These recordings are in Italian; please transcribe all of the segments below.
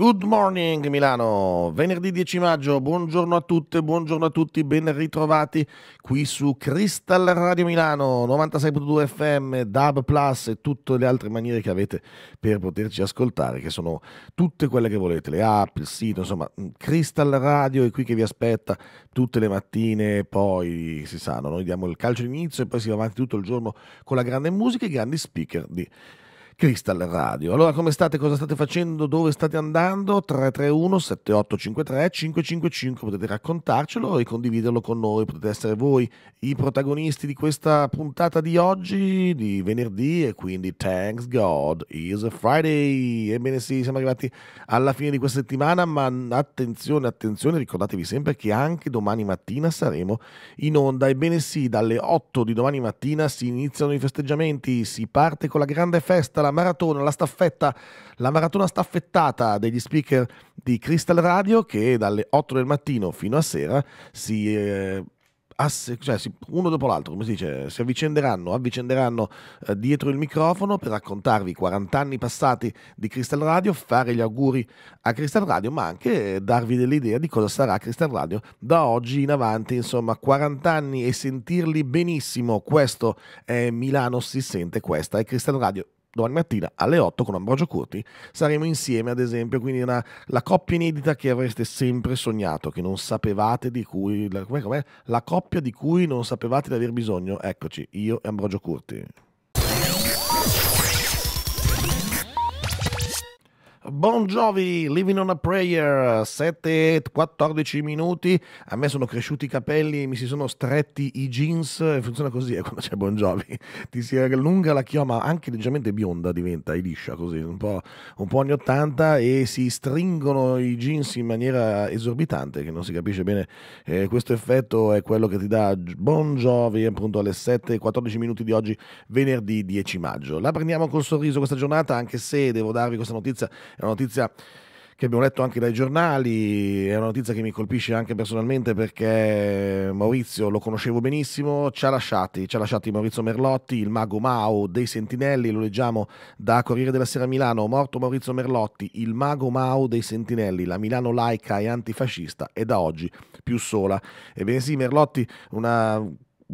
Good morning Milano, venerdì 10 maggio, buongiorno a tutte, buongiorno a tutti, ben ritrovati qui su Crystal Radio Milano 96.2 FM, DAB Plus e tutte le altre maniere che avete per poterci ascoltare, che sono tutte quelle che volete, le app, il sito, insomma, Crystal Radio è qui che vi aspetta tutte le mattine, poi si sanno, noi diamo il calcio d'inizio e poi si va avanti tutto il giorno con la grande musica e i grandi speaker di Crystal Radio. Allora, come state? Cosa state facendo? Dove state andando? 331 7853 555 potete raccontarcelo e condividerlo con noi. Potete essere voi i protagonisti di questa puntata di oggi, di venerdì e quindi thanks God is Friday. Ebbene sì, siamo arrivati alla fine di questa settimana, ma attenzione, attenzione, ricordatevi sempre che anche domani mattina saremo in onda. Ebbene sì, dalle 8 di domani mattina si iniziano i festeggiamenti, si parte con la grande festa, la la maratona, la staffetta, la maratona staffettata degli speaker di Crystal Radio che dalle 8 del mattino fino a sera si... Eh, Ass- cioè, uno dopo l'altro, come si dice, si avvicenderanno, avvicenderanno eh, dietro il microfono per raccontarvi i 40 anni passati di Crystal Radio, fare gli auguri a Crystal Radio, ma anche eh, darvi dell'idea di cosa sarà Crystal Radio da oggi in avanti, insomma, 40 anni e sentirli benissimo. Questo è Milano si sente, questa è Crystal Radio domani mattina alle 8 con Ambrogio Curti saremo insieme ad esempio, quindi una, la coppia inedita che avreste sempre sognato, che non sapevate di cui, com'è, com'è? la coppia di cui non sapevate di aver bisogno, eccoci, io e Ambrogio Curti. Bon Jovi, Living on a Prayer, 7-14 minuti. A me sono cresciuti i capelli, mi si sono stretti i jeans. Funziona così eh, quando c'è Bon Jovi. Ti si allunga la chioma, anche leggermente bionda diventa, liscia così, un po', un po' anni 80 e si stringono i jeans in maniera esorbitante, che non si capisce bene. Eh, questo effetto è quello che ti dà Bon Jovi appunto alle 7-14 minuti di oggi, venerdì 10 maggio. La prendiamo col sorriso questa giornata, anche se devo darvi questa notizia è una notizia che abbiamo letto anche dai giornali, è una notizia che mi colpisce anche personalmente perché Maurizio lo conoscevo benissimo, ci ha lasciati, ci ha lasciati Maurizio Merlotti, il mago Mao dei Sentinelli, lo leggiamo da Corriere della Sera Milano, morto Maurizio Merlotti, il mago Mao dei Sentinelli, la Milano laica e antifascista è da oggi più sola. Ebbene sì, Merlotti, una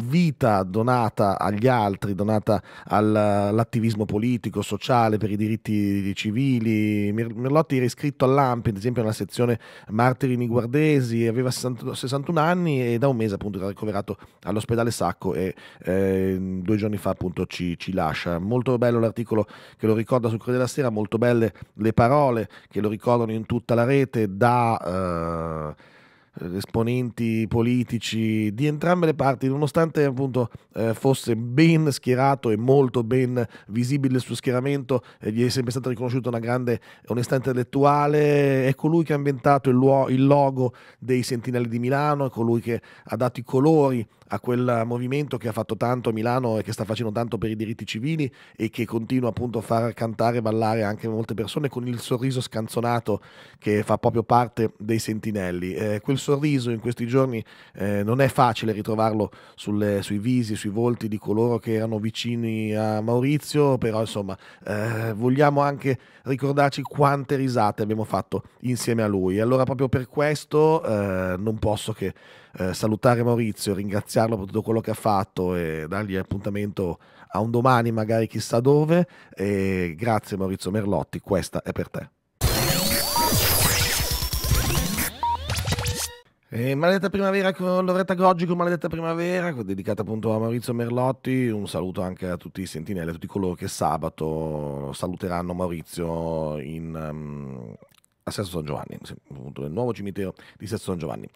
vita donata agli altri, donata all'attivismo politico, sociale, per i diritti civili. Merlotti era iscritto all'AMPI, ad esempio, nella sezione Martiri Niguardesi, aveva 61 anni e da un mese appunto era ricoverato all'ospedale Sacco e eh, due giorni fa appunto ci, ci, lascia. Molto bello l'articolo che lo ricorda sul Corriere della Sera, molto belle le parole che lo ricordano in tutta la rete da... Eh, eh, esponenti politici di entrambe le parti, nonostante appunto eh, fosse ben schierato e molto ben visibile il suo schieramento, eh, gli è sempre stata riconosciuta una grande onestà intellettuale, è colui che ha inventato il, luo- il logo dei Sentinelli di Milano, è colui che ha dato i colori a quel movimento che ha fatto tanto a Milano e che sta facendo tanto per i diritti civili e che continua appunto a far cantare e ballare anche molte persone con il sorriso scanzonato che fa proprio parte dei sentinelli. Eh, quel sorriso in questi giorni eh, non è facile ritrovarlo sulle, sui visi, sui volti di coloro che erano vicini a Maurizio, però insomma eh, vogliamo anche ricordarci quante risate abbiamo fatto insieme a lui. E allora proprio per questo eh, non posso che eh, salutare Maurizio, ringraziarlo per tutto quello che ha fatto e dargli appuntamento a un domani magari chissà dove. E grazie Maurizio Merlotti, questa è per te. E maledetta primavera con Loretta Goggi con Maledetta Primavera, dedicata appunto a Maurizio Merlotti. Un saluto anche a tutti i sentinelli, a tutti coloro che sabato saluteranno Maurizio in, um, a Sesto San Giovanni, appunto nel nuovo cimitero di Sesto San Giovanni.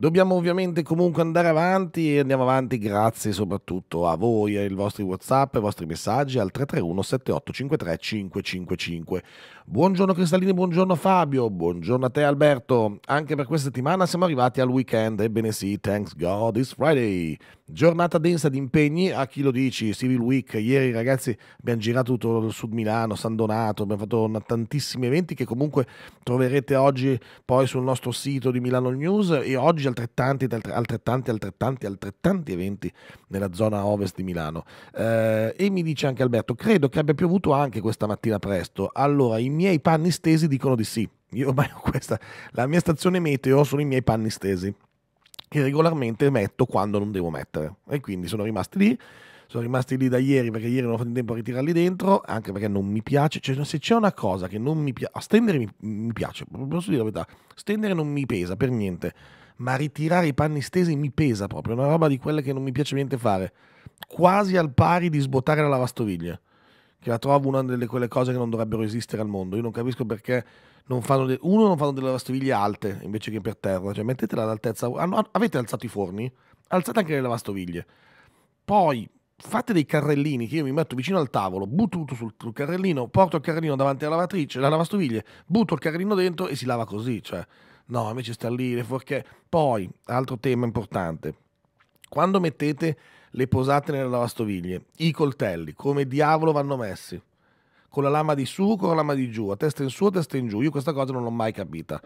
Dobbiamo ovviamente comunque andare avanti e andiamo avanti grazie soprattutto a voi, ai vostri WhatsApp, ai vostri messaggi al 331 7853 555. Buongiorno Cristallini, buongiorno Fabio, buongiorno a te Alberto. Anche per questa settimana siamo arrivati al weekend, ebbene sì, thanks God it's Friday. Giornata densa di impegni, a chi lo dici, Civil Week, ieri ragazzi abbiamo girato tutto il sud Milano, San Donato, abbiamo fatto una, tantissimi eventi che comunque troverete oggi poi sul nostro sito di Milano News e oggi altrettanti, altrettanti, altrettanti, altrettanti eventi nella zona ovest di Milano. Eh, e mi dice anche Alberto, credo che abbia piovuto anche questa mattina presto. Allora, i miei panni stesi dicono di sì. Io ormai ho questa, la mia stazione meteo sono i miei panni stesi, che regolarmente metto quando non devo mettere. E quindi sono rimasti lì sono rimasti lì da ieri perché ieri non ho fatto in tempo a ritirarli dentro, anche perché non mi piace, cioè se c'è una cosa che non mi piace, a stendere mi, mi piace, posso dire la verità, stendere non mi pesa per niente, ma ritirare i panni stesi mi pesa proprio, è una roba di quelle che non mi piace niente fare, quasi al pari di sbottare la lavastoviglie, che la trovo una delle quelle cose che non dovrebbero esistere al mondo. Io non capisco perché non fanno de- uno non fanno delle lavastoviglie alte invece che per terra, cioè mettetela all'altezza. avete alzato i forni? Alzate anche le lavastoviglie. Poi fate dei carrellini che io mi metto vicino al tavolo, butto tutto sul, sul carrellino, porto il carrellino davanti alla lavatrice, la lavastoviglie, butto il carrellino dentro e si lava così, cioè No, invece sta lì le forche. Poi, altro tema importante, quando mettete le posate nella lavastoviglie, i coltelli, come diavolo vanno messi? Con la lama di su con la lama di giù? A testa in su a testa in giù? Io questa cosa non l'ho mai capita.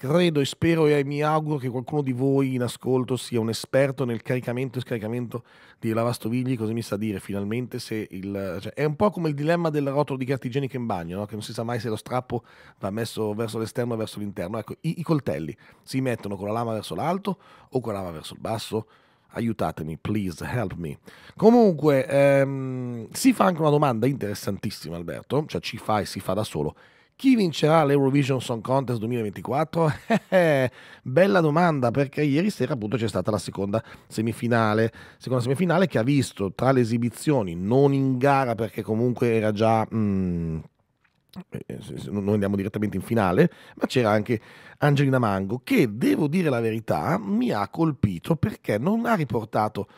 Credo e spero e mi auguro che qualcuno di voi in ascolto sia un esperto nel caricamento e scaricamento di lavastoviglie, così mi sa dire finalmente se il... Cioè, è un po' come il dilemma del rotolo di carta igienica in bagno, no? che non si sa mai se lo strappo va messo verso l'esterno o verso l'interno. Ecco, i, i coltelli si mettono con la lama verso l'alto o con la lama verso il basso? aiutatemi, please help me. Comunque, ehm, si fa anche una domanda interessantissima, Alberto, cioè ci fa e si fa da solo. Chi vincerà l'Eurovision Song Contest 2024? Eh, bella domanda perché ieri sera appunto c'è stata la seconda semifinale, seconda semifinale che ha visto tra le esibizioni non in gara perché comunque era già... Mm, eh, noi andiamo direttamente in finale, ma c'era anche Angelina Mango che, devo dire la verità, mi ha colpito perché non ha riportato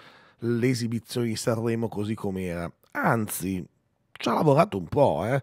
l'esibizione di Sanremo così com'era, anzi ci ha lavorato un po', eh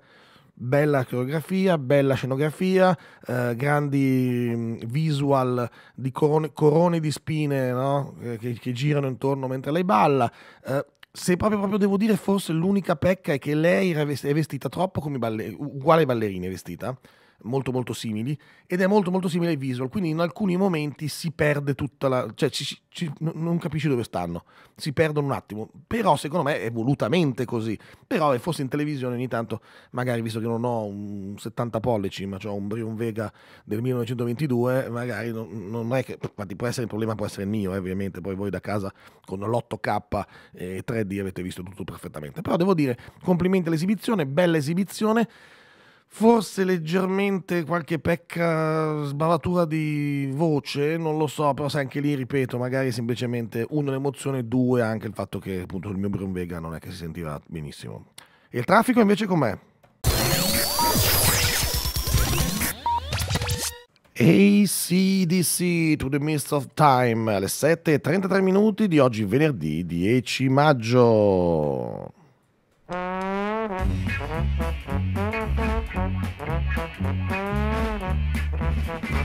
bella coreografia, bella scenografia, eh, grandi mm, visual di corone, corone di spine no? Eh, che, che, girano intorno mentre lei balla. Eh, se proprio, proprio, devo dire, forse l'unica pecca è che lei è vestita troppo come balle- uguale ballerina è vestita molto molto simili ed è molto molto simile ai visual, quindi in alcuni momenti si perde tutta la... cioè ci, ci, non capisci dove stanno, si perdono un attimo, però secondo me è volutamente così, però se fosse in televisione ogni tanto, magari visto che non ho un 70 pollici, ma ho un Brion Vega del 1922, magari non, non è che... infatti può essere il problema, può essere il mio, eh, ovviamente, poi voi da casa con l'8K e 3D avete visto tutto perfettamente, però devo dire complimenti all'esibizione, bella esibizione, forse leggermente qualche pecca sbavatura di voce, non lo so, però sai anche lì ripeto, magari semplicemente uno l'emozione, due anche il fatto che appunto il mio Brum non è che si sentiva benissimo. E il traffico invece com'è? ACDC to the Mist of Time alle 7.33 minuti di oggi venerdì 10 maggio. Thank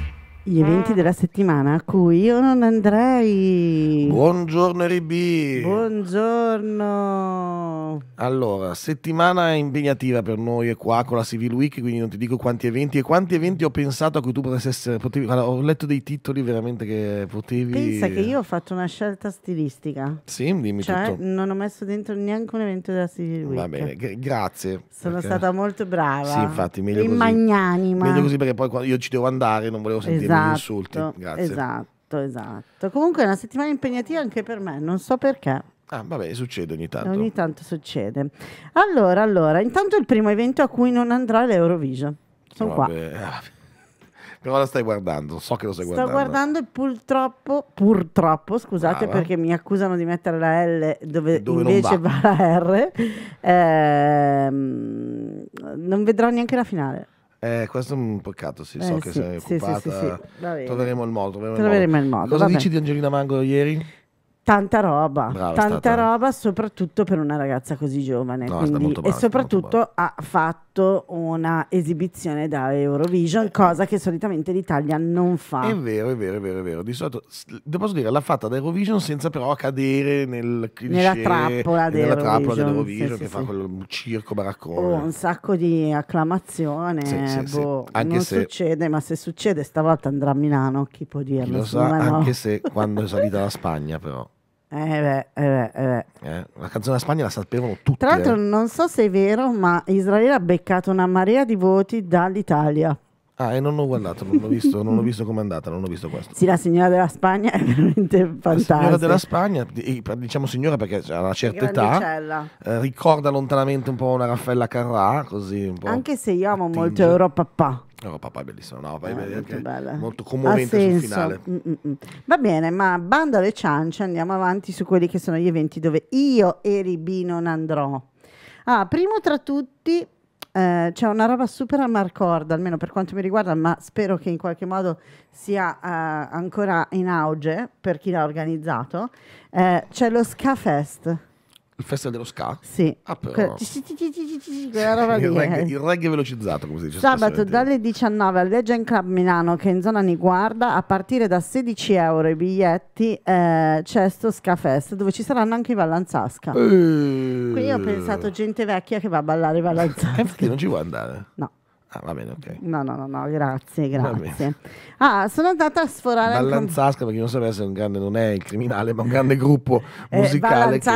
you. gli eventi mm. della settimana a cui io non andrei. Buongiorno Ribi. Buongiorno. Allora, settimana impegnativa per noi è qua con la Civil Week, quindi non ti dico quanti eventi e quanti eventi ho pensato a cui tu potessi essere. Potevi, ho letto dei titoli veramente che potevi. Pensa che io ho fatto una scelta stilistica. Sì, dimmi cioè, tutto. Non ho messo dentro neanche un evento della Civil Week. Va bene, grazie. Sono perché... stata molto brava. Sì, infatti, meglio e così. Magnanima. Meglio così perché poi quando io ci devo andare non volevo sentire. Esatto esatto, insulti. Grazie. Esatto, esatto. Comunque è una settimana impegnativa anche per me, non so perché. Ah, vabbè, succede ogni tanto. Ogni tanto succede. Allora, allora, intanto il primo evento a cui non andrà l'Eurovision. Sono vabbè. qua. Eh, però la stai guardando, so che lo stai Sto guardando. Sto guardando e purtroppo, purtroppo, scusate Brava. perché mi accusano di mettere la L dove, dove invece va. va. la R, ehm, non vedrò neanche la finale. Eh, questo è un peccato, sì, eh, so sì, che sei sì, sì, Sì, troveremo il modo. Troveremo, troveremo il modo. modo. Cosa dici di Angelina Mango ieri? Tanta roba, Brava, tanta stata... roba, soprattutto per una ragazza così giovane. No, quindi, male, e soprattutto ha fatto fatto una esibizione da Eurovision, eh. cosa che solitamente l'Italia non fa. È vero, è vero, è vero, è vero. Di solito, posso dire, l'ha fatta da Eurovision senza però cadere nel cliché, nella trappola dell'Eurovision, che fa quel circo baraccone. Oh, un sacco di acclamazione, boh, non se... succede, ma se succede stavolta andrà a Milano, chi può dirlo? Chi lo sa, anche se quando è salita la Spagna però. Eh, eh beh, eh beh, eh la canzone della Spagna la sapevano tutti. Tra l'altro, eh. non so se è vero, ma Israele ha beccato una marea di voti dall'Italia. Ah, e non ho guardato, non ho visto, non ho visto com'è andata, non ho visto questo. Sì, la signora della Spagna è veramente fantastica. La signora della Spagna, diciamo signora perché ha una certa età, eh, ricorda lontanamente un po' una Raffaella Carrà, così un po'. Anche se io amo attinge. molto Europa Pa. Europa papà è bellissimo, no, pa è, eh, molto, bella. molto commovente sul finale. Mm, mm -mm. Va bene, ma bando alle ciance, andiamo avanti su quelli che sono gli eventi dove io e Ribi non andrò. Ah, primo tra tutti eh, c'è una roba super a marcord, almeno per quanto mi riguarda, ma spero che in qualche modo sia eh, ancora in auge per chi l'ha organizzato. Eh, c'è lo Ska Fest il festival dello ska? Sì. il, reggae, velocizzato, come si dice. Sabato dalle 19 al Legend Club Milano, che in zona Niguarda, a partire da 16 euro i biglietti, eh, c'è sto Ska Fest, dove ci saranno anche i Vallanzasca. Eeeh. Quindi ho pensato gente vecchia che va a ballare i eh, Vallanzasca. infatti non ci vuoi andare. No. Ah, va bene, ok. No, no, no, no grazie, grazie. Ah, sono andata a sforare... Ballanzasca, con... per chi non sapesse, un grande, non è il criminale, ma un grande gruppo eh, musicale eh, che,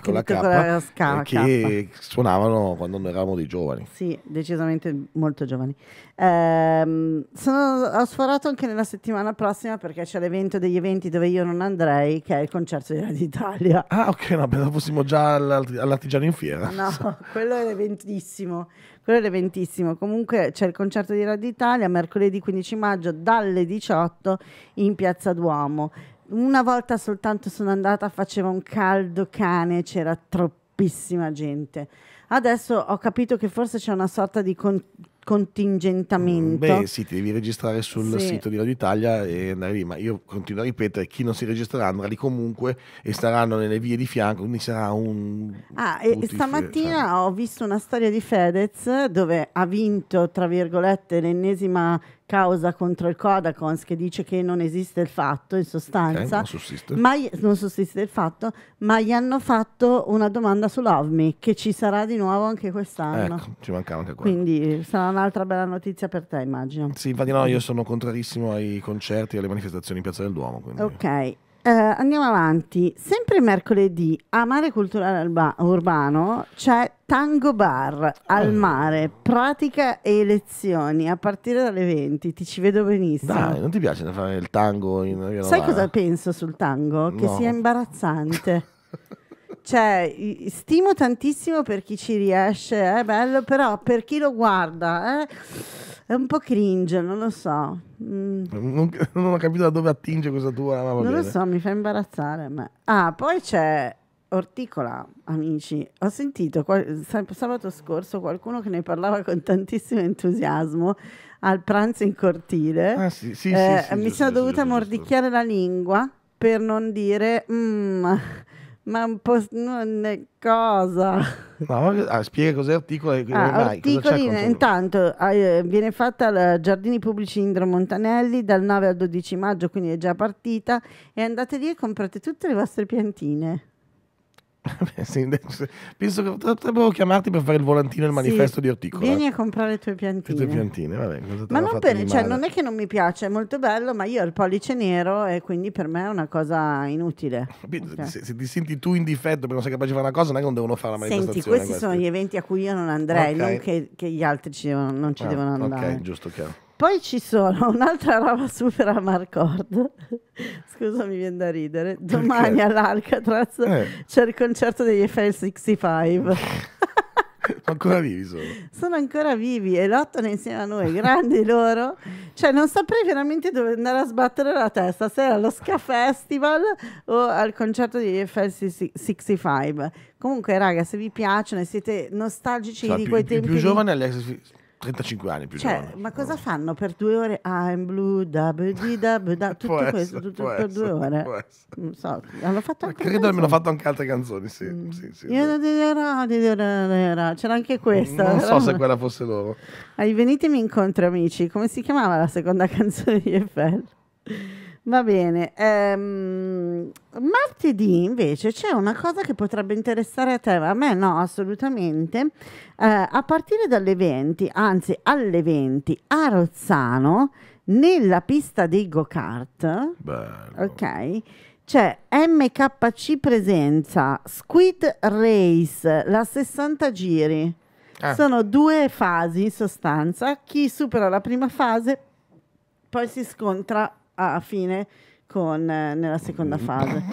con la K, la eh, K, che suonavano quando noi eravamo dei giovani. Sì, decisamente molto giovani. Ehm, sono, ho sforato anche nella settimana prossima perché c'è l'evento degli eventi dove io non andrei, che è il concerto di Radio Italia. Ah, ok, no, pensavo fossimo già all'artigiano in fiera. No, quello è l'eventissimo quello è ventissimo. Comunque c'è il concerto di Radio Italia mercoledì 15 maggio dalle 18 in Piazza Duomo. Una volta soltanto sono andata, faceva un caldo cane, c'era troppissima gente. Adesso ho capito che forse c'è una sorta di con contingentamento. Beh, sì, ti devi registrare sul sì. sito di Radio Italia e andare lì, ma io continuo a ripetere, chi non si registrerà andrà lì comunque e staranno nelle vie di fianco, quindi sarà un... Ah, e stamattina cioè. ho visto una storia di Fedez dove ha vinto, tra virgolette, l'ennesima causa contro il Codacons che dice che non esiste il fatto in sostanza, okay, non ma non sussiste il fatto, ma gli hanno fatto una domanda su Love Me, che ci sarà di nuovo anche quest'anno. Ecco, ci mancava anche quello. Quindi sarà un'altra bella notizia per te, immagino. Sì, infatti no, io sono contrarissimo ai concerti e alle manifestazioni in Piazza del Duomo. Quindi. Ok. Eh, andiamo avanti. Sempre mercoledì a Mare Culturale Alba- Urbano c'è Tango Bar al oh. mare, pratica e lezioni a partire dalle 20. Ti ci vedo benissimo. Dai, non ti piace fare il tango? In, in Sai cosa penso sul tango? Che no. sia imbarazzante. cioè, stimo tantissimo per chi ci riesce, è bello, però per chi lo guarda eh, è un po' cringe, non lo so. Mm. Non, non, ho capito da dove attinge questa tua. non bene. lo so, mi fa imbarazzare. Ma... Ah, poi c'è Orticola, amici. Ho sentito qual- sabato scorso qualcuno che ne parlava con tantissimo entusiasmo al pranzo in cortile. Ah, sì, sì, eh, sì, mi sono dovuta mordicchiare la lingua per non dire... Mm, ma un po' non è cosa? No, ah, spiega cos'è ah, articoli. Ah, articoli intanto eh, viene fatta al Giardini Pubblici Indro Montanelli dal 9 al 12 maggio, quindi è già partita. E andate lì e comprate tutte le vostre piantine. sì, penso che potrebbero chiamarti per fare il volantino e il manifesto sì, di articolo. Vieni a comprare le tue piantine. Le tue piantine, vabbè. ma non, per, cioè, non, è che non mi piace, è molto bello, ma io ho il pollice nero e quindi per me è una cosa inutile. Okay. Cioè. Se, se, ti senti tu in difetto perché non sei capace di fare una cosa, non è che non devono fare la manifestazione. Senti, questi, questi. sono gli eventi a cui io non andrei, okay. non che, che, gli altri ci devono, non ci ah, devono andare. Ok, giusto, chiaro. Poi ci sono un'altra roba super a Marcord. Scusa, mi viene da ridere. Domani Perché? all'Alcatraz eh. c'è il concerto degli FL65. ancora vivi sono. Sono ancora vivi e lottano insieme a noi, grandi loro. Cioè, non saprei veramente dove andare a sbattere la testa, se allo Ska Festival o al concerto di FL65. Comunque, raga, se vi piacciono e siete nostalgici cioè, di quei più, tempi... più giovane all'X 35 anni più cioè, giovane. Ma cosa fanno per due ore? I'm blue, da, di, da, da tutto essere, questo, tutto, per due ore. Non so, hanno fatto anche Credo abbiano fatto anche altre canzoni, sì. Mm. sì, sì C'era anche questa. Non so se quella fosse loro. Venitemi incontro amici, come si chiamava la seconda canzone di Eiffel? Va bene, ehm, martedì invece c'è una cosa che potrebbe interessare a te, a me no, assolutamente. Eh, a partire dalle 20, anzi alle 20 a Rozzano, nella pista dei go-kart, ok, c'è MKC Presenza Squid Race, la 60 giri. Ah. Sono due fasi in sostanza. Chi supera la prima fase poi si scontra a fine con, eh, nella seconda mm. fase.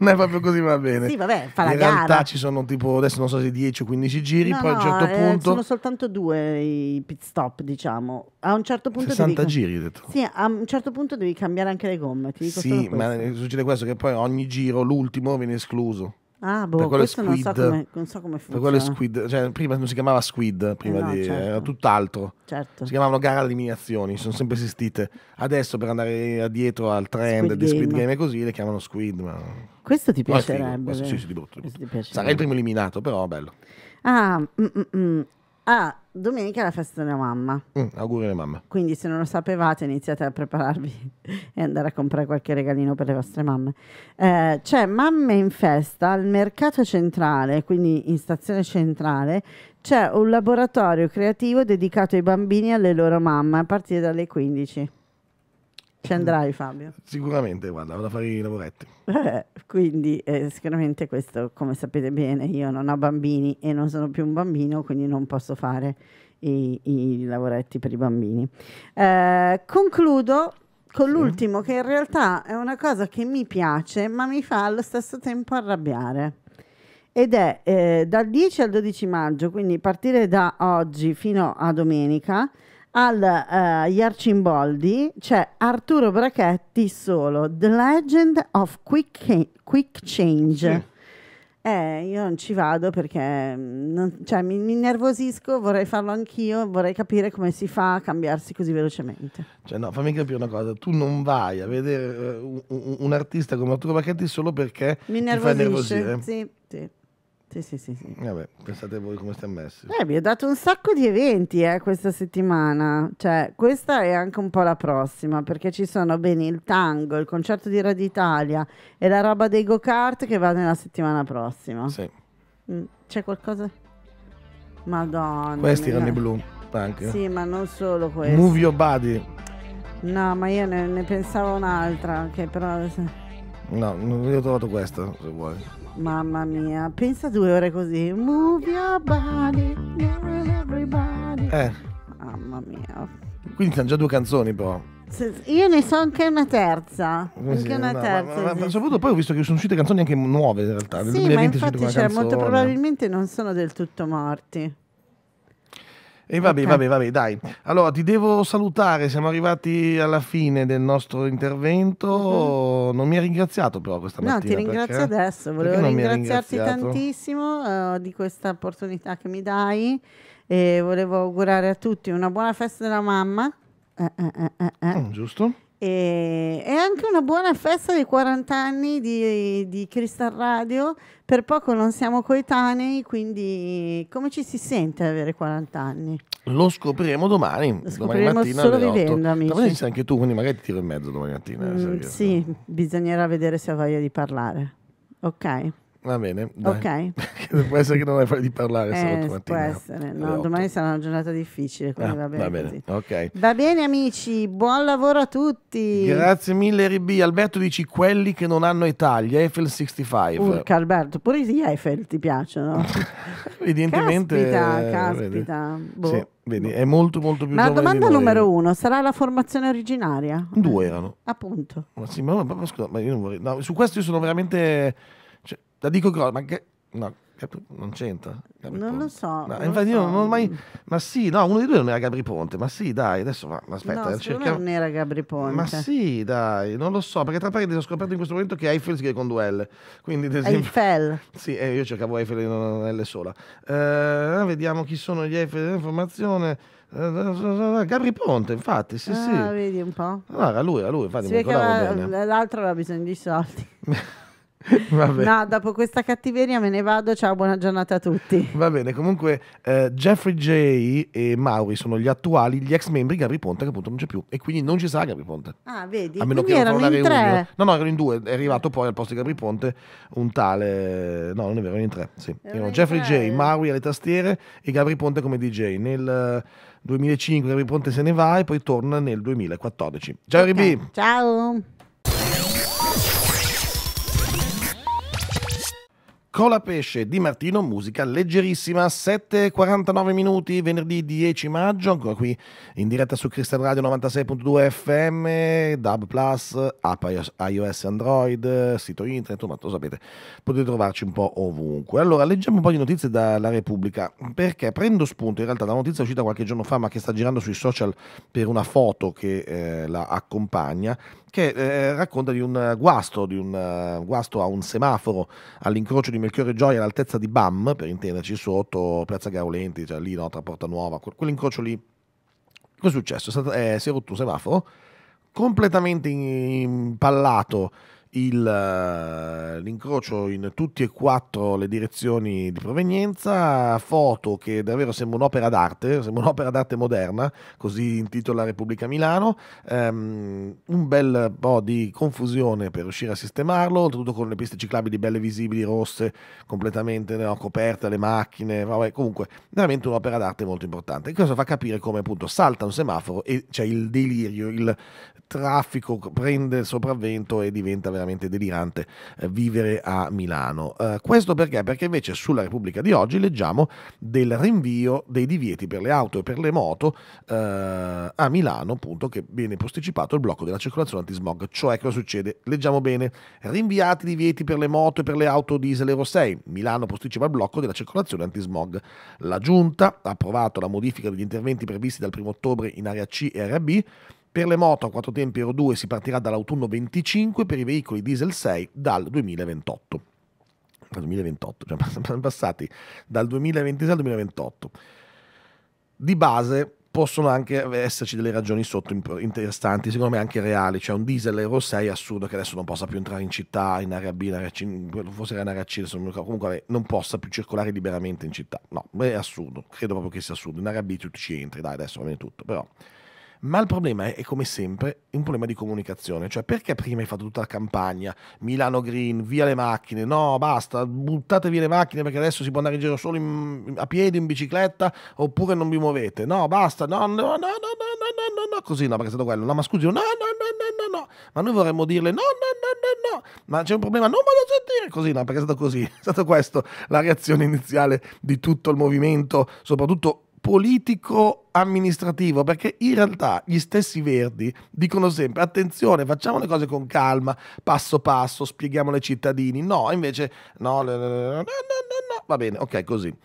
non è proprio così, va bene. Sì, vabbè, fa la In gara. realtà ci sono tipo adesso non so se 10 o 15 giri, no, poi no, a un certo eh, punto sono soltanto due i pit stop, diciamo. A un certo punto 60 devi... giri, detto. Sì, a un certo punto devi cambiare anche le gomme, Sì, ma succede questo che poi ogni giro l'ultimo viene escluso. Ah, boh, per quello squid, non so come, non so come funziona. Per quello squid, cioè, prima non si chiamava squid, prima eh no, di, certo. era tutt'altro. Certo. Si chiamavano gara eliminazioni, sono sempre esistite. Adesso per andare dietro al trend squid di Squid Game e così le chiamano squid. Ma... Questo ti piacerebbe? Questo, sì, sì, di brutto. Sarei il primo eliminato, però bello. Ah, mm, mm, mm. Ah, domenica è la festa della mamma. Mm, auguri alla mamma. Quindi se non lo sapevate iniziate a prepararvi e andare a comprare qualche regalino per le vostre mamme. Eh, c'è Mamme in festa al mercato centrale, quindi in stazione centrale, c'è un laboratorio creativo dedicato ai bambini e alle loro mamme a partire dalle 15. Ci andrai Fabio? Sicuramente, guarda, vado a fare i lavoretti. Eh, quindi eh, sicuramente questo, come sapete bene, io non ho bambini e non sono più un bambino, quindi non posso fare i, i lavoretti per i bambini. Eh, concludo con sì. l'ultimo che in realtà è una cosa che mi piace, ma mi fa allo stesso tempo arrabbiare. Ed è eh, dal 10 al 12 maggio, quindi partire da oggi fino a domenica, al uh, eh, Iarcimboldi c'è Arturo Brachetti solo The Legend of Quick, Quick Change. Sì. Eh, io non ci vado perché mm, non, cioè, mi, mi nervosisco, vorrei farlo anch'io, vorrei capire come si fa a cambiarsi così velocemente. Cioè, no, fammi capire una cosa, tu non vai a vedere uh, un, un, artista come Arturo Bacchetti solo perché mi nervosisce, ti fa nervosire. Sì, sì. Sì, sì, sì, sì. Vabbè, pensate voi come stiamo messi. Eh, vi ho dato un sacco di eventi eh, questa settimana. Cioè, questa è anche un po' la prossima, perché ci sono bene il tango, il concerto di Radio Italia e la roba dei go-kart che va nella settimana prossima. Sì. Mm, c'è qualcosa? Madonna. Questi erano i blu, anche. Sì, ma non solo questi. Move your body. No, ma io ne, ne pensavo un'altra, che però... No, non ho trovato questa, se vuoi. Mamma mia, pensa due ore così. Move your body, everybody. Eh. Mamma mia. Quindi sono già due canzoni però. Io ne so anche una terza. Eh sì, Anche una terza. ma- ma- ma esiste. soprattutto poi ho visto che sono uscite canzoni anche nuove in realtà. Nel Sì, ma infatti molto probabilmente non sono del tutto morti. E vabbè, okay. vabbè, vabbè, dai. Allora, ti devo salutare, siamo arrivati alla fine del nostro intervento. Mm-hmm. Non mi hai ringraziato però questa mattina. No, ti ringrazio perché? Eh? adesso, volevo ringraziarti tantissimo uh, di questa opportunità che mi dai e volevo augurare a tutti una buona festa della mamma. Eh, eh, eh, eh mm, giusto? E, è anche una buona festa dei 40 anni di, di Crystal Radio. Per poco non siamo coetanei, quindi come ci si sente ad avere 40 anni? Lo scopriremo domani. Lo scopriremo domani mattina solo vivendo, amici. Domani sei anche tu, quindi magari ti tiro in mezzo domani mattina. Eh, mm, sì, bisognerà vedere se ha voglia di parlare. Ok. Va bene. Dai. Ok. può essere che non hai voglia di parlare eh, Può essere, no, domani sarà una giornata difficile, quindi ah, va bene. Va bene. Okay. va bene, amici, buon lavoro a tutti. Grazie mille RB. Alberto dici quelli che non hanno età, gli Eiffel 65. Urca Alberto, pure gli Eiffel ti piacciono. Evidentemente. Caspita, eh, caspita. Boh. Sì. Vedi, è molto molto più Ma la domanda numero uno sarà la formazione originaria? Due erano. Appunto. Ma sì, ma, ma, ma scusa, ma io non vorrei. No, su questo io sono veramente la dico grossa, ma che... No, non c'entra. Gabri non Ponte. lo so. No, infatti so. io non ho mai... Ma sì, no, uno di due non era Gabri Ponte, ma sì, dai, adesso va, aspetta. No, eh, cerchiamo... non era Gabri Ponte. Ma sì, dai, non lo so, perché tra parentesi ho scoperto in questo momento che Eiffel si è con due L. Quindi, ad esempio... Eiffel. Sì, eh, io cercavo Eiffel in una L sola. Eh, vediamo chi sono gli Eiffel dell'informazione. Eh, Gabri Ponte, infatti, sì, ah, sì. vedi un po'. Allora, lui, era lui, infatti, si mi ricordavo bene. L'altro aveva bisogno di soldi. Vabbè. No, dopo questa cattiveria me ne vado. Ciao, buona giornata a tutti. Va bene, comunque eh, Jeffrey J e Mauri sono gli attuali, gli ex membri di Gabri Ponte che appunto non c'è più e quindi non ci sarà Gabri Ponte. Ah, vedi? A meno quindi che non erano in tre. No, no, erano in due, è arrivato poi al posto di Gabri Ponte un tale no, non è vero, erano in tre, sì. Erano in Jeffrey tre. J, Maui alle tastiere e Gabri Ponte come DJ nel 2005 eh, Gabri Ponte se ne va e poi torna nel 2014. Ciao okay. Ribi. Ciao. Cola Pesce di Martino, musica leggerissima, 7.49 minuti, venerdì 10 maggio, ancora qui in diretta su Crystal Radio 96.2 FM, DAB Plus, app iOS Android, sito internet, ma lo sapete, potete trovarci un po' ovunque. Allora, leggiamo un po' di notizie dalla Repubblica, perché prendo spunto in realtà da una notizia uscita qualche giorno fa, ma che sta girando sui social per una foto che eh, la accompagna, che eh, racconta di un guasto, di un uh, guasto a un semaforo all'incrocio di Melchiorre Gioia all'altezza di Bam, per intenderci, sotto Piazza Gaulenti, cioè lì no, tra Porta Nuova, quell'incrocio lì. Cos'è successo? È stato, eh, si è rotto un semaforo, completamente impallato il, eh, l'incrocio in tutte e quattro le direzioni di provenienza, foto che davvero sembra un'opera d'arte, sembra un'opera d'arte moderna, così intitola Repubblica Milano, um, un bel po' di confusione per riuscire a sistemarlo, oltretutto con le piste ciclabili belle visibili, rosse, completamente no, coperte, le macchine, vabbè, comunque veramente un'opera d'arte molto importante. E questo fa capire come appunto salta un semaforo e c'è cioè il delirio, il traffico prende il sopravvento e diventa veramente veramente delirante eh, vivere a Milano. Eh, questo perché? Perché invece sulla Repubblica di oggi leggiamo del rinvio dei divieti per le auto e per le moto eh, a Milano, appunto, che viene posticipato il blocco della circolazione antismog. Cioè cosa succede? Leggiamo bene, rinviati i divieti per le moto e per le auto diesel Euro 6. Milano posticipa il blocco della circolazione antismog. La Giunta ha approvato la modifica degli interventi previsti dal 1 ottobre in area C e area B per le moto a quattro tempi Euro 2 si partirà dall'autunno 25, per i veicoli diesel 6 dal 2028. Dal 2028, cioè passati dal 2026 al 2028. Di base possono anche esserci delle ragioni sotto interessanti, secondo me anche reali. C'è cioè un diesel Euro 6 assurdo che adesso non possa più entrare in città, in area B, in area C, forse era in area C, comunque non possa più circolare liberamente in città. No, è assurdo, credo proprio che sia assurdo. In area B tu ci entri, dai, adesso va bene tutto, però ma il problema è, è, come sempre, un problema di comunicazione. Cioè, perché prima hai fatto tutta la campagna, Milano Green, via le macchine, no, basta, buttate via le macchine perché adesso si può andare in giro solo in, a piedi, in bicicletta, oppure non vi muovete. No, basta, no, no, no, no, no, no, no, no, no, così no, perché è stato quello. No, ma scusi, no, no, no, no, no, no. Ma noi vorremmo dirle no, no, no, no, no. Ma c'è un problema, non vado a sentire così, no, perché è stato così. È stata questa la reazione iniziale di tutto il movimento, soprattutto politico-amministrativo, perché in realtà gli stessi Verdi dicono sempre attenzione, facciamo le cose con calma, passo passo, spieghiamole ai cittadini. No, invece no, no, no, no, no, no, va bene, ok, così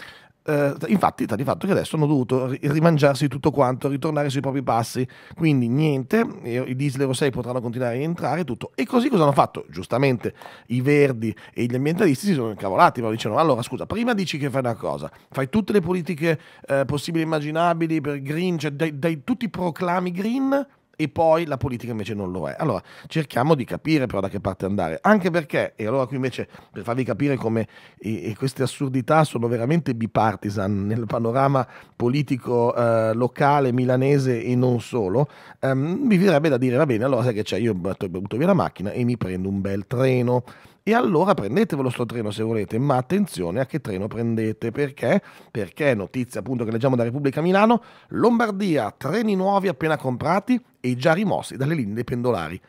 eh, infatti sta di fatto che adesso hanno dovuto rimangiarsi tutto quanto, ritornare sui propri passi, quindi niente, i diesel Euro 6 potranno continuare a entrare, tutto. E così cosa hanno fatto? Giustamente i verdi e gli ambientalisti si sono incavolati, ma dicevano allora scusa, prima dici che fai una cosa, fai tutte le politiche eh, possibili e immaginabili per green, cioè dai, dai tutti i proclami green, e poi la politica invece non lo è. Allora cerchiamo di capire però da che parte andare, anche perché, e allora qui invece per farvi capire come e, e queste assurdità sono veramente bipartisan nel panorama politico eh, locale, milanese e non solo, ehm, mi verrebbe da dire va bene, allora sai che c'è, io butto, butto via la macchina e mi prendo un bel treno. E allora prendetevelo sto treno se volete, ma attenzione a che treno prendete, perché? Perché notizia appunto che leggiamo da Repubblica Milano, Lombardia, treni nuovi appena comprati e già rimossi dalle linee pendolari.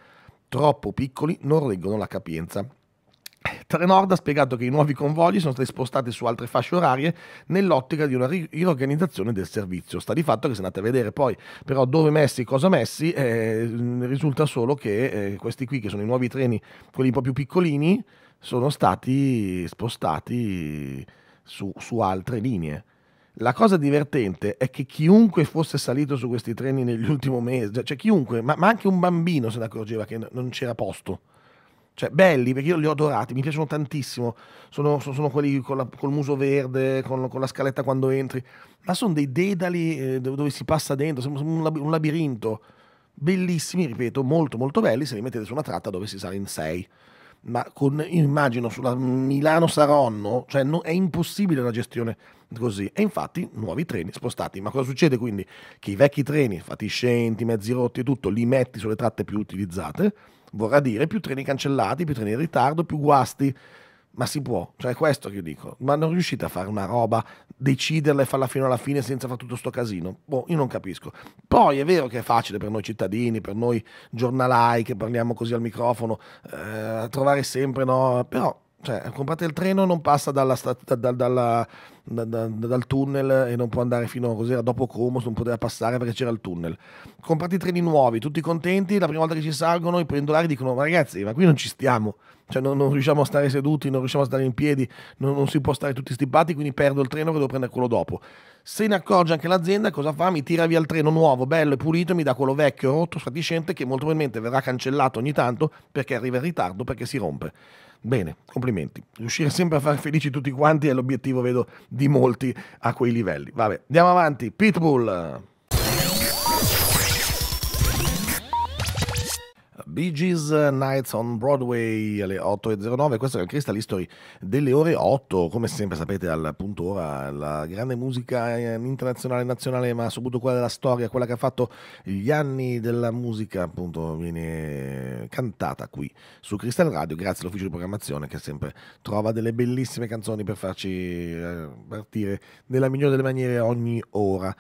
Troppo piccoli non reggono la capienza. Trenord ha spiegato che i nuovi convogli sono stati spostati su altre fasce orarie nell'ottica di una riorganizzazione del servizio. Sta di fatto che se andate a vedere poi però dove messi, cosa messi, eh, risulta solo che eh, questi qui che sono i nuovi treni, quelli un po' più piccolini, sono stati spostati su, su altre linee. La cosa divertente è che chiunque fosse salito su questi treni negli ultimi mesi, cioè chiunque, ma, ma anche un bambino se ne accorgeva che non c'era posto. Cioè, belli, perché io li ho adorati, mi piacciono tantissimo. Sono, sono, sono quelli con la, col muso verde, con, con, la scaletta quando entri. Ma sono dei dedali eh, dove, si passa dentro, sembra un, labirinto. Bellissimi, ripeto, molto molto belli se li mettete su una tratta dove si sale in 6 ma con, immagino sulla Milano-Saronno, cioè no, è impossibile una gestione così. E infatti nuovi treni spostati. Ma cosa succede quindi? Che i vecchi treni fatiscenti, mezzi rotti e tutto, li metti sulle tratte più utilizzate vorrà dire più treni cancellati, più treni in ritardo, più guasti. Ma si può, cioè è questo che io dico. Ma non riuscite a fare una roba, deciderla e farla fino alla fine senza fare tutto questo casino? Boh, io non capisco. Poi è vero che è facile per noi cittadini, per noi giornalai che parliamo così al microfono, eh, trovare sempre, no? Però cioè, comprate il treno, non passa dalla, dalla, dalla, dal tunnel e non può andare fino a cos'era dopo Comos, non poteva passare perché c'era il tunnel. Comprate i treni nuovi, tutti contenti, la prima volta che ci salgono i pendolari dicono ma ragazzi, ma qui non ci stiamo, cioè non, non, riusciamo a stare seduti, non riusciamo a stare in piedi, non, non si può stare tutti stipati, quindi perdo il treno che devo prendere quello dopo. Se ne accorge anche l'azienda, cosa fa? Mi tira via il treno nuovo, bello e pulito, e mi dà quello vecchio, rotto, sfatiscente, che molto probabilmente verrà cancellato ogni tanto perché arriva in ritardo, perché si rompe. Bene, complimenti. Riuscire sempre a far felici tutti quanti è l'obiettivo, vedo, di molti a quei livelli. Vabbè, andiamo avanti. Pitbull. Bee Gees Nights on Broadway alle 8.09, questo è il Crystal History delle ore 8, come sempre sapete al punto ora la grande musica eh, internazionale, nazionale, ma soprattutto quella della storia, quella che ha fatto gli anni della musica appunto viene cantata qui su Crystal Radio, grazie all'ufficio di programmazione che sempre trova delle bellissime canzoni per farci eh, partire nella migliore delle maniere ogni ora.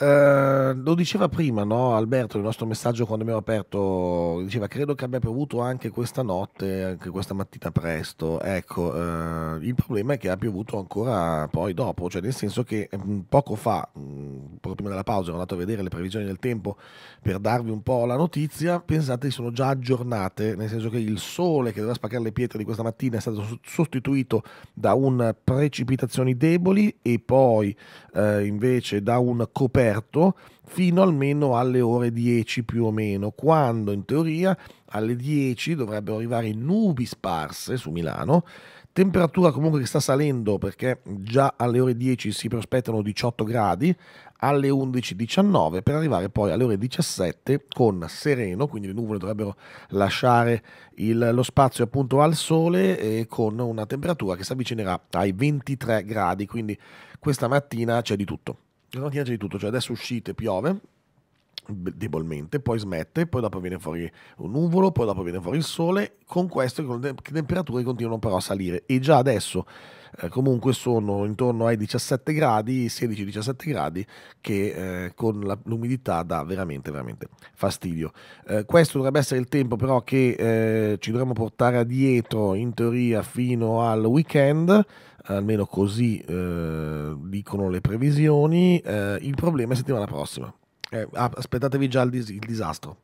Ehm, lo diceva prima no, Alberto, il nostro messaggio quando abbiamo aperto, diceva credo che abbia piovuto anche questa notte, anche questa mattina presto. Ecco, eh, il problema è che ha piovuto ancora poi dopo, cioè nel senso che ehm, poco fa, proprio prima della pausa, ero andato a vedere le previsioni del tempo per darvi un po' la notizia, pensate sono già aggiornate, nel senso che il sole che doveva spaccare le pietre di questa mattina è stato sostituito da un precipitazioni deboli e poi eh, invece da un coperto aperto fino almeno alle ore 10 più o meno, quando in teoria alle 10 dovrebbero arrivare nubi sparse su Milano, temperatura comunque che sta salendo perché già alle ore 10 si prospettano 18 gradi, alle 11-19 per arrivare poi alle ore 17 con sereno, quindi le nuvole dovrebbero lasciare il, lo spazio appunto al sole e con una temperatura che si avvicinerà ai 23 gradi, quindi questa mattina c'è di tutto. Non piange di tutto, cioè adesso uscite, piove debolmente, poi smette, poi dopo viene fuori un nuvolo, poi dopo viene fuori il sole, con questo le temperature continuano però a salire e già adesso eh, comunque sono intorno ai 17 gradi, 16-17 gradi che eh, con la, l'umidità dà veramente veramente fastidio. Eh, questo dovrebbe essere il tempo però che eh, ci dovremmo portare dietro in teoria fino al weekend, almeno così eh, dicono le previsioni, eh, il problema è settimana prossima. Eh, aspettatevi già il, dis- il, disastro.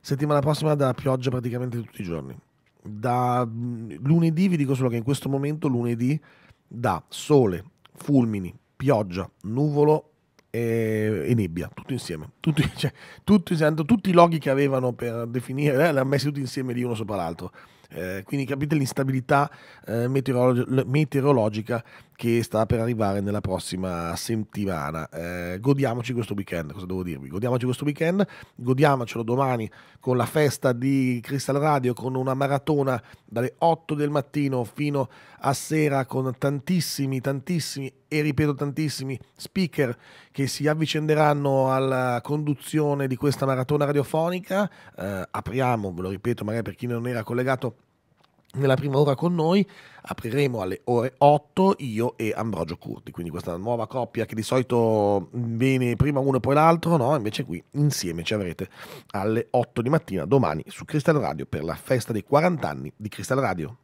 Settimana prossima da pioggia praticamente tutti i giorni. Da mm, lunedì vi dico solo che in questo momento lunedì da sole, fulmini, pioggia, nuvolo e, e nebbia, tutto insieme. Tutti, cioè, tutti, tutti, i loghi che avevano per definire, eh, li hanno messi tutti insieme lì uno sopra l'altro eh, quindi capite l'instabilità eh, meteorolo- meteorologica che sta per arrivare nella prossima settimana. Eh, godiamoci questo weekend, cosa devo dirvi? Godiamoci questo weekend, godiamocelo domani con la festa di Crystal Radio, con una maratona dalle 8 del mattino fino a sera con tantissimi, tantissimi e ripeto tantissimi speaker che si avvicenderanno alla conduzione di questa maratona radiofonica. Eh, apriamo, ve lo ripeto magari per chi non era collegato nella prima ora con noi, apriremo alle ore 8 io e Ambrogio Curti, quindi questa nuova coppia che di solito viene prima uno e poi l'altro, no? Invece qui insieme ci avrete alle 8 di mattina domani su Crystal Radio per la festa dei 40 anni di Crystal Radio.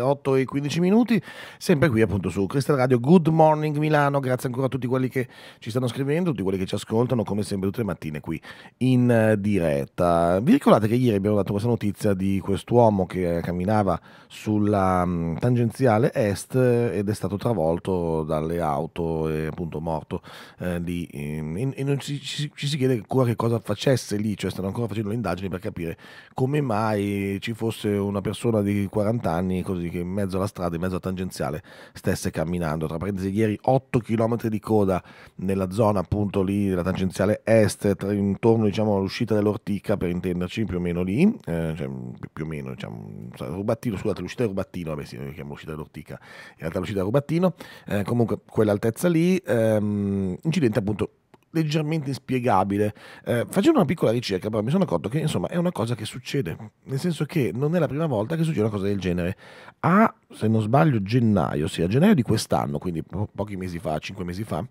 8 e 15 minuti, sempre qui appunto su Crystal Radio. Good morning Milano, grazie ancora a tutti quelli che ci stanno scrivendo, tutti quelli che ci ascoltano, come sempre tutte le mattine qui in eh, diretta. Vi ricordate che ieri abbiamo dato questa notizia di quest'uomo che eh, camminava sulla mm, tangenziale est eh, ed è stato travolto dalle auto e appunto morto eh, lì. E, e non ci, ci, ci, si chiede ancora che cosa facesse lì, cioè stanno ancora facendo le indagini per capire come mai ci fosse una persona di 40 anni così di che in mezzo alla strada, in mezzo alla tangenziale, stesse camminando. Tra parentesi, ieri 8 km di coda nella zona appunto lì della tangenziale est, tra, intorno diciamo all'uscita dell'Ortica per intenderci, più o meno lì, eh, cioè, più o meno diciamo, Rubattino, scusate, l'uscita del Rubattino, vabbè sì, noi chiamiamo l'uscita dell'Ortica, in realtà l'uscita del Rubattino, eh, comunque quell'altezza lì, ehm, incidente appunto leggermente inspiegabile. Eh, facendo una piccola ricerca, però mi sono accorto che insomma è una cosa che succede, nel senso che non è la prima volta che succede una cosa del genere. A, se non sbaglio, gennaio, sì, a gennaio di quest'anno, quindi po- pochi mesi fa, cinque mesi fa,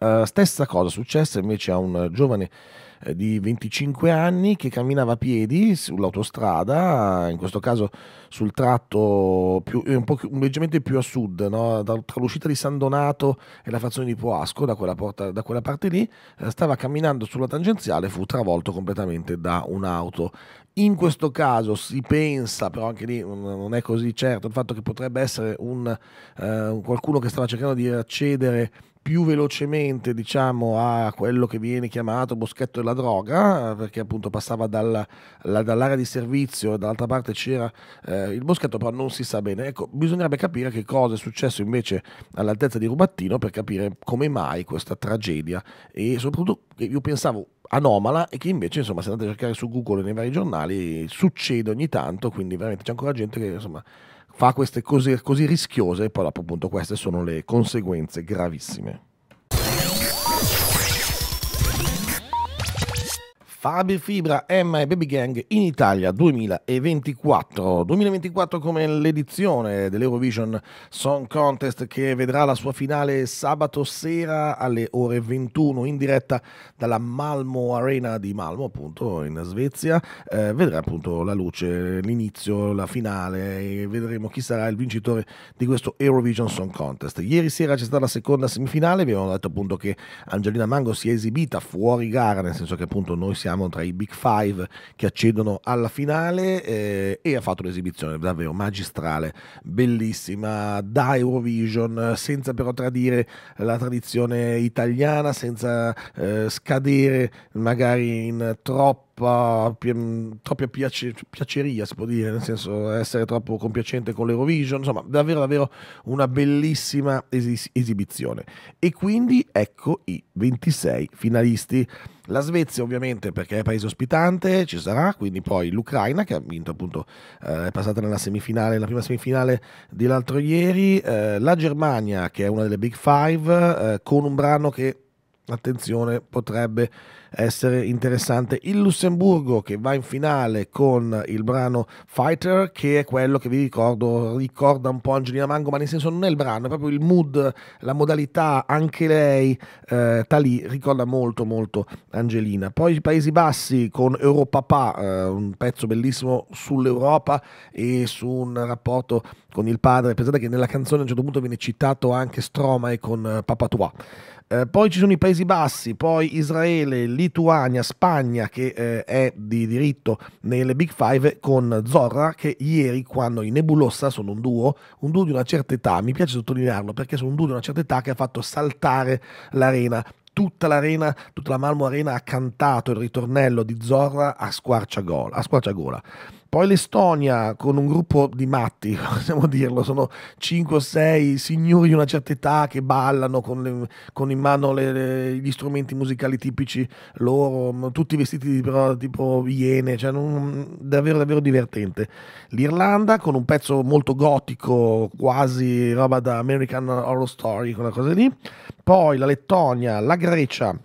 eh, stessa cosa successa invece a un giovane eh, di 25 anni che camminava a piedi sull'autostrada, in questo caso sul tratto più, eh, un po' leggermente più a sud, no? tra l'uscita di San Donato e la frazione di Poasco, da quella, porta, da quella parte lì, eh, stava camminando sulla tangenziale e fu travolto completamente da un'auto. In questo caso si pensa, però anche lì non è così certo, il fatto che potrebbe essere un, eh, qualcuno che stava cercando di accedere più velocemente diciamo, a quello che viene chiamato boschetto della droga, perché appunto passava dalla, la, dall'area di servizio e dall'altra parte c'era eh, il boschetto, però non si sa bene. Ecco, bisognerebbe capire che cosa è successo invece all'altezza di Rubattino per capire come mai questa tragedia e soprattutto che io pensavo anomala e che invece insomma se andate a cercare su Google e nei vari giornali succede ogni tanto, quindi veramente c'è ancora gente che insomma fa queste cose così rischiose e poi appunto queste sono le conseguenze gravissime. Fabio Fibra, Emma e Baby Gang in Italia 2024. 2024 come l'edizione dell'Eurovision Song Contest che vedrà la sua finale sabato sera alle ore 21 in diretta dalla Malmo Arena di Malmo, appunto in Svezia. Eh, vedrà appunto la luce, l'inizio, la finale e vedremo chi sarà il vincitore di questo Eurovision Song Contest. Ieri sera c'è stata la seconda semifinale, abbiamo detto appunto che Angelina Mango si è esibita fuori gara, nel senso che appunto noi siamo siamo tra i Big Five che accedono alla finale eh, e ha fatto un'esibizione davvero magistrale, bellissima, da Eurovision, senza però tradire la tradizione italiana, senza eh, scadere magari in troppo troppa, troppa piace- piaceria, si può dire, nel senso essere troppo compiacente con l'Eurovision, insomma, davvero, davvero una bellissima es- esibizione. E quindi ecco i 26 finalisti. La Svezia ovviamente perché è paese ospitante ci sarà, quindi poi l'Ucraina che ha vinto appunto, eh, è passata nella semifinale, la prima semifinale dell'altro ieri, eh, la Germania che è una delle Big Five eh, con un brano che, attenzione, potrebbe essere interessante. Il Lussemburgo che va in finale con il brano Fighter, che è quello che vi ricordo, ricorda un po' Angelina Mango, ma nel senso non è il brano, è proprio il mood, la modalità, anche lei, eh, Tali, ricorda molto molto Angelina. Poi i Paesi Bassi con Europapà, eh, un pezzo bellissimo sull'Europa e su un rapporto con il padre. Pensate che nella canzone a un certo punto viene citato anche Stromae con eh, Papatua. Eh, poi ci sono i Paesi Bassi, poi Israele, Lituania, Spagna che eh, è di diritto nelle Big Five con Zorra che ieri quando i Nebulosa sono un duo, un duo di una certa età, mi piace sottolinearlo perché sono un duo di una certa età che ha fatto saltare l'arena tutta l'arena, tutta la Malmo Arena ha cantato il ritornello di Zorra a squarciagola. A squarciagola. Poi l'Estonia con un gruppo di matti, possiamo dirlo, sono 5 o 6 signori di una certa età che ballano con, le, con in mano le, le, gli strumenti musicali tipici loro, tutti vestiti però tipo iene, cioè non, davvero davvero divertente. L'Irlanda con un pezzo molto gotico, quasi roba da American Horror Story, quella cosa lì. Poi la Lettonia, la Grecia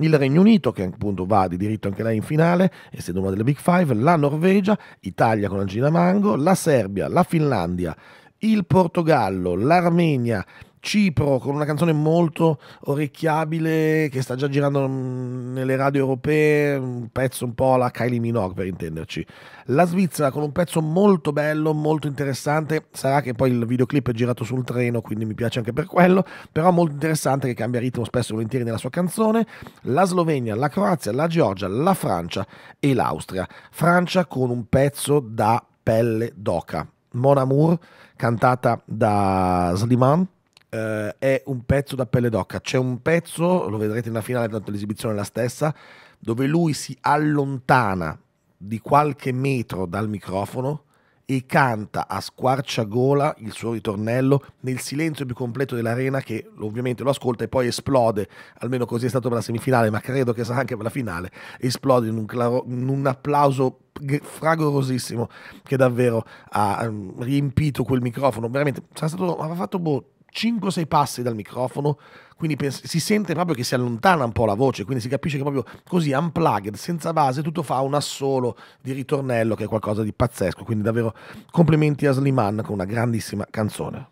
il Regno Unito che appunto va di diritto anche lei in finale, essendo una delle Big Five, la Norvegia, Italia con Angina Mango, la Serbia, la Finlandia, il Portogallo, l'Armenia, Cipro con una canzone molto orecchiabile che sta già girando mm, nelle radio europee, un pezzo un po' alla Kylie Minogue per intenderci. La Svizzera con un pezzo molto bello, molto interessante, sarà che poi il videoclip è girato sul treno, quindi mi piace anche per quello, però molto interessante che cambia ritmo spesso e volentieri nella sua canzone. La Slovenia, la Croazia, la Georgia, la Francia e l'Austria. Francia con un pezzo da pelle d'oca. Mon Amour, cantata da Sliman, eh, è un pezzo da pelle d'occa. C'è un pezzo, lo vedrete nella finale, tanto l'esibizione è la stessa, dove lui si allontana di qualche metro dal microfono e canta a squarciagola il suo ritornello nel silenzio più completo dell'arena che ovviamente lo ascolta e poi esplode, almeno così è stato per la semifinale, ma credo che sarà anche per la finale, esplode in un, claro, in un applauso fragorosissimo che davvero ha mm, riempito quel microfono, veramente sarà stato, aveva fatto boh, 5-6 passi dal microfono, quindi si sente proprio che si allontana un po' la voce, quindi si capisce che proprio così, unplugged, senza base, tutto fa un assolo di ritornello che è qualcosa di pazzesco, quindi davvero complimenti a Sliman con una grandissima canzone.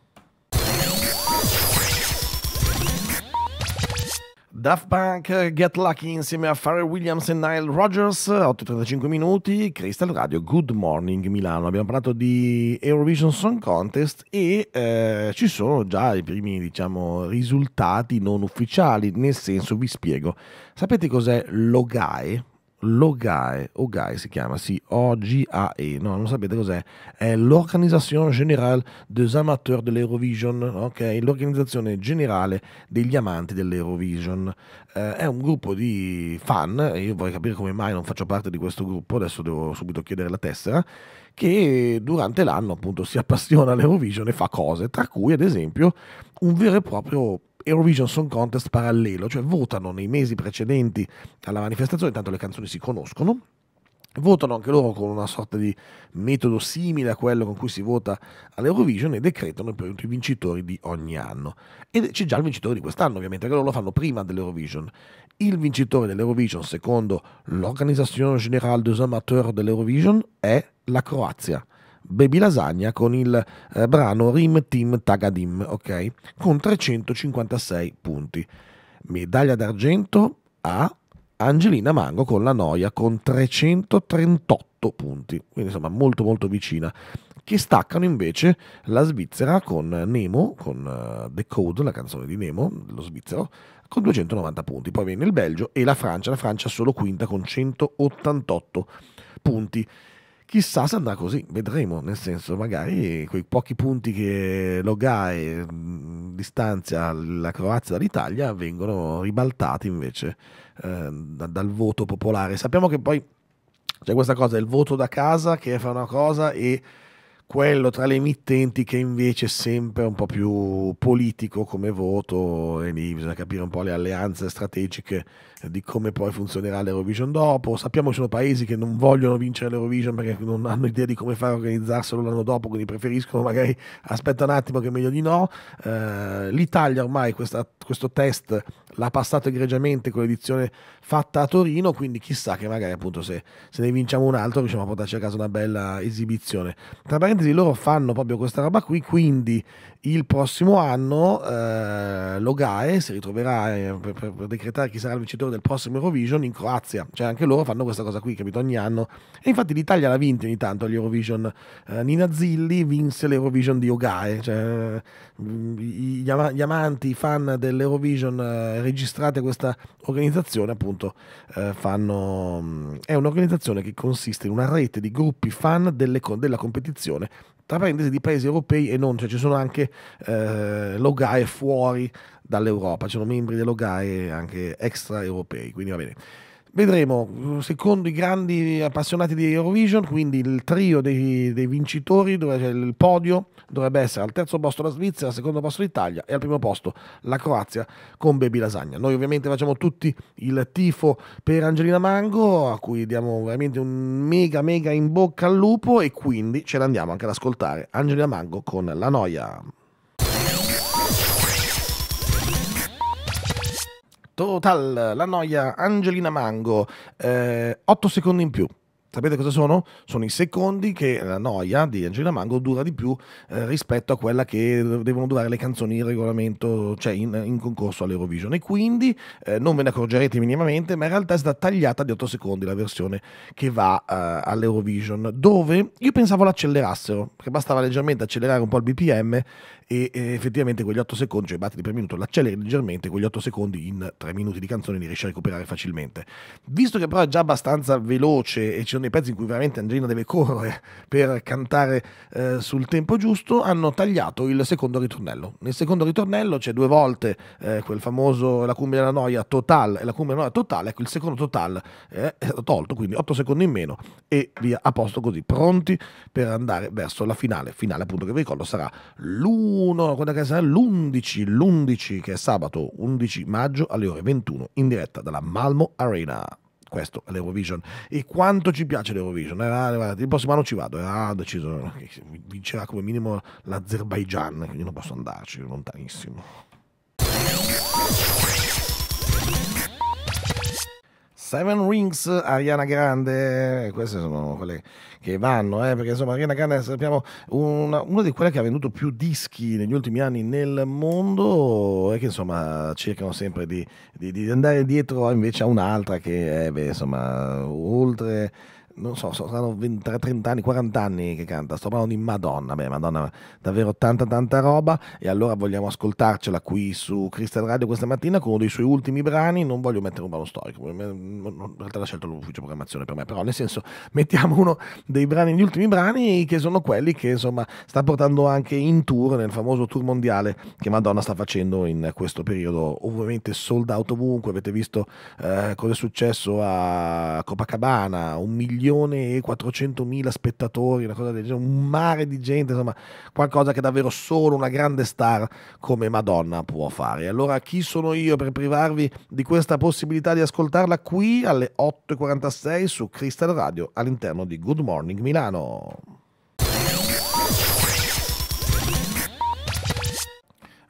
Daft Punk, Get Lucky insieme a Pharrell Williams e Nile Rogers, 8.35 minuti, Crystal Radio, Good Morning Milano. Abbiamo parlato di Eurovision Song Contest e eh, ci sono già i primi diciamo, risultati non ufficiali, nel senso vi spiego. Sapete cos'è l'OGAE? Logae, Ogae si chiama, sì, O-G-A-E, no, non sapete cos'è, è l'Organisation Générale des Amateurs de l'Eurovision, ok? L'organizzazione generale degli amanti dell'Eurovision. Eh, è un gruppo di fan, io vorrei capire come mai non faccio parte di questo gruppo, adesso devo subito chiedere la tessera, che durante l'anno appunto si appassiona all'Eurovision e fa cose, tra cui ad esempio un vero e proprio Eurovision Song Contest parallelo, cioè votano nei mesi precedenti alla manifestazione, tanto le canzoni si conoscono, votano anche loro con una sorta di metodo simile a quello con cui si vota all'Eurovision e decretano i vincitori di ogni anno. E c'è già il vincitore di quest'anno, ovviamente, che loro lo fanno prima dell'Eurovision. Il vincitore dell'Eurovision, secondo l'Organisation Générale des Amateurs dell'Eurovision, è la Croazia Baby Lasagna con il eh, brano Rim Team Tagadim, ok? Con 356 punti. Medaglia d'argento a Angelina Mango con la Noia con 338 punti, quindi insomma molto molto vicina. Che staccano invece la Svizzera con Nemo, con uh, The Code, la canzone di Nemo, lo svizzero, con 290 punti. Poi viene il Belgio e la Francia, la Francia solo quinta con 188 punti chissà se andrà così, vedremo, nel senso magari quei pochi punti che Logai mm, distanzia la Croazia dall'Italia vengono ribaltati invece eh, dal voto popolare. Sappiamo che poi c'è questa cosa, il voto da casa che fa una cosa e quello tra le emittenti che invece è sempre un po' più politico come voto e lì bisogna capire un po' le alleanze strategiche di come poi funzionerà l'Eurovision dopo. Sappiamo che ci sono paesi che non vogliono vincere l'Eurovision perché non hanno idea di come fare a organizzarselo l'anno dopo, quindi preferiscono magari aspetta un attimo che è meglio di no. Eh, L'Italia ormai questa, questo test l'ha passato egregiamente con l'edizione fatta a Torino, quindi chissà che magari appunto se, se ne vinciamo un altro riusciamo a portarci a casa una bella esibizione. Tra parentesi loro fanno proprio questa roba qui, quindi il prossimo anno eh, Logae si ritroverà eh, per, per, decretare chi sarà il vincitore del prossimo Eurovision in Croazia, cioè anche loro fanno questa cosa qui, capito, ogni anno. E infatti l'Italia l'ha vinta ogni tanto agli Eurovision. Eh, Nina Zilli vinse l'Eurovision di Ogae, cioè, mm, gli, ama- gli, amanti, i fan dell'Eurovision eh, registrate a questa organizzazione appunto eh, fanno... Mm, è un'organizzazione che consiste in una rete di gruppi fan delle, della competizione tra parentesi di paesi europei e non, cioè ci sono anche eh, logae fuori dall'Europa, ci sono membri delle logae anche extraeuropei, quindi va bene. Vedremo, secondo i grandi appassionati di Eurovision, quindi il trio dei, dei vincitori, dove c'è il podio, dovrebbe essere al terzo posto la Svizzera, al secondo posto l'Italia e al primo posto la Croazia con Baby Lasagna. Noi ovviamente facciamo tutti il tifo per Angelina Mango, a cui diamo veramente un mega mega in bocca al lupo e quindi ce l'andiamo anche ad ascoltare Angelina Mango con La Noia. Total, la noia Angelina Mango, eh, 8 secondi in più. Sapete cosa sono? Sono i secondi che la noia di Angelina Mango dura di più eh, rispetto a quella che devono durare le canzoni in regolamento, cioè in, in concorso all'Eurovision. E quindi eh, non ve ne accorgerete minimamente, ma in realtà è stata tagliata di 8 secondi la versione che va eh, all'Eurovision, dove io pensavo l'accelerassero, perché bastava leggermente accelerare un po' il BPM e effettivamente quegli 8 secondi, cioè i battiti per minuto, l'acceleri leggermente, quegli 8 secondi in 3 minuti di canzone li riesce a recuperare facilmente. Visto che però è già abbastanza veloce e ci sono dei pezzi in cui veramente Angelina deve correre per cantare eh, sul tempo giusto, hanno tagliato il secondo ritornello. Nel secondo ritornello c'è due volte eh, quel famoso La cumbia della noia total e la cumbia della noia total, ecco il secondo total è tolto, quindi 8 secondi in meno e via a posto così, pronti per andare verso la finale, finale appunto che vi ricordo sarà l'ultimo 21, quella che sarà l'11, l'11 che è sabato 11 maggio alle ore 21 in diretta dalla Malmo Arena. Questo è l'Eurovision. E quanto ci piace l'Eurovision? Eh, il prossimo anno ci vado. Eh, ha eh, deciso vincerà come minimo l'Azerbaigian, quindi non posso andarci, lontanissimo. Seven Rings, Ariana Grande, queste sono quelle che vanno, eh, perché insomma Ariana Grande sappiamo una, una, di quelle che ha venduto più dischi negli ultimi anni nel mondo e che insomma cercano sempre di, di, di andare dietro invece a un'altra che è beh, insomma oltre non so, sono 20, 30 anni, 40 anni che canta, sto parlando di Madonna, beh Madonna, davvero tanta tanta roba e allora vogliamo ascoltarcela qui su Crystal Radio questa mattina con uno dei suoi ultimi brani, non voglio mettere un brano storico, in realtà l'ha scelto l'ufficio programmazione per me, però nel senso mettiamo uno dei brani, gli ultimi brani che sono quelli che insomma sta portando anche in tour, nel famoso tour mondiale che Madonna sta facendo in questo periodo, ovviamente sold out ovunque, avete visto eh, cosa è successo a Copacabana, un milione milione e 400 mila spettatori, una cosa del genere, un mare di gente, insomma, qualcosa che davvero solo una grande star come Madonna può fare. Allora chi sono io per privarvi di questa possibilità di ascoltarla qui alle 8.46 su Crystal Radio all'interno di Good Morning Milano?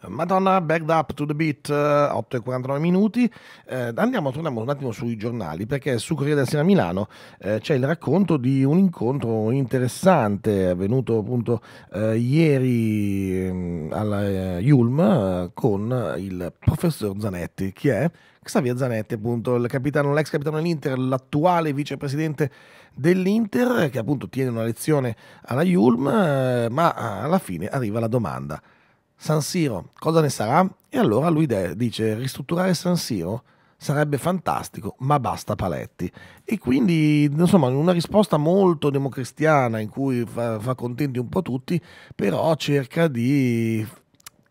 Madonna, backed up to the beat, 8 eh, e 49 minuti. Eh, andiamo, torniamo un attimo sui giornali, perché su Corriere della Sera Milano eh, c'è il racconto di un incontro interessante avvenuto appunto eh, ieri ehm, alla eh, Yulm eh, con il professor Zanetti, che è Xavier Zanetti, appunto, capitano, l'ex capitano dell'Inter, l'attuale vicepresidente dell'Inter, che appunto tiene una lezione alla Yulm, ma alla fine arriva la domanda. San Siro, cosa ne sarà? E allora lui dice ristrutturare San Siro sarebbe fantastico, ma basta paletti. E quindi, insomma, una risposta molto democristiana in cui fa, fa contenti un po' tutti, però cerca di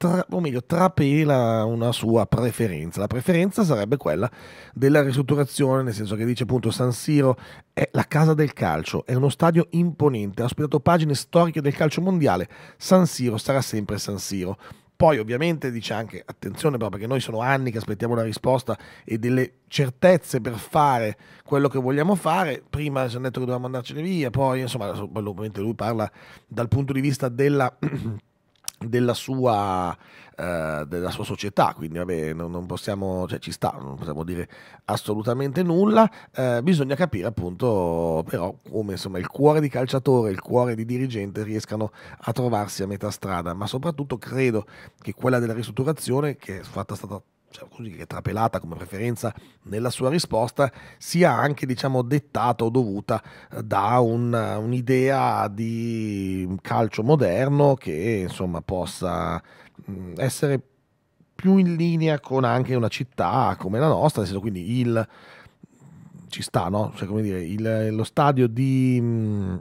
tra, o meglio, trapela una sua preferenza. La preferenza sarebbe quella della ristrutturazione, nel senso che dice appunto San Siro è la casa del calcio, è uno stadio imponente, ha ospitato pagine storiche del calcio mondiale, San Siro sarà sempre San Siro. Poi ovviamente dice anche, attenzione però perché noi sono anni che aspettiamo una risposta e delle certezze per fare quello che vogliamo fare, prima ci hanno detto che dovevamo andarcene via, poi insomma ovviamente lui parla dal punto di vista della della sua, eh, della sua, società, quindi vabbè, non, non, possiamo, cioè, ci sta, non possiamo dire assolutamente nulla, eh, bisogna capire appunto però come insomma, il cuore di calciatore, il cuore di dirigente riescano a trovarsi a metà strada, ma soprattutto credo che quella della ristrutturazione che è fatta stata cioè, diciamo così, trapelata come preferenza nella sua risposta, sia anche diciamo, dettata o dovuta eh, da un, eh, un'idea di calcio moderno che insomma, possa mm, essere più in linea con anche una città come la nostra, nel senso quindi il ci sta, no? Cioè, come dire, il, lo stadio di, mm,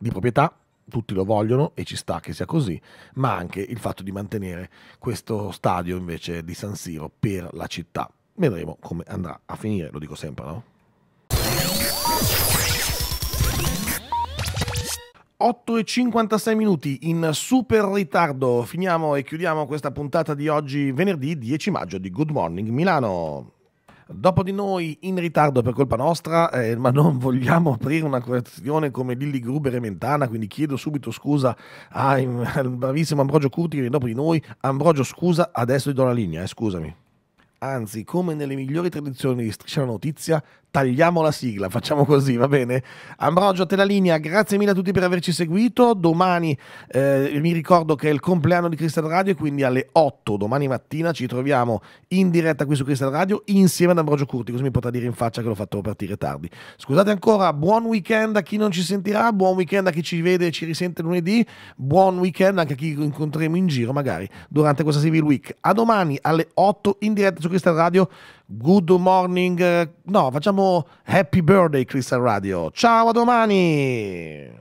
di proprietà tutti lo vogliono e ci sta che sia così, ma anche il fatto di mantenere questo stadio invece di San Siro per la città. Vedremo come andrà a finire, lo dico sempre, no? 8 e 56 minuti in super ritardo. Finiamo e chiudiamo questa puntata di oggi, venerdì 10 maggio di Good Morning Milano. Dopo di noi in ritardo per colpa nostra, eh, ma non vogliamo aprire una questione come Lilli Gruber e Mentana, quindi chiedo subito scusa al bravissimo Ambrogio Curti che dopo di noi. Ambrogio scusa, adesso ti do la linea, eh, scusami. Anzi, come nelle migliori tradizioni di Striscia la Notizia, tagliamo la sigla, facciamo così, va bene? Ambrogio, te la linea, grazie mille a tutti per averci seguito. Domani eh, mi ricordo che è il compleanno di Crystal Radio, quindi alle 8 domani mattina ci troviamo in diretta qui su Crystal Radio insieme ad Ambrogio Curti, così mi potrà dire in faccia che l'ho fatto partire tardi. Scusate ancora, buon weekend a chi non ci sentirà, buon weekend a chi ci vede e ci risente lunedì, buon weekend anche a chi incontreremo in giro magari durante questa Civil Week. A domani alle 8 in diretta su Crystal Radio. Good morning. Eh, no, facciamo happy birthday Crystal Radio. Ciao, a domani.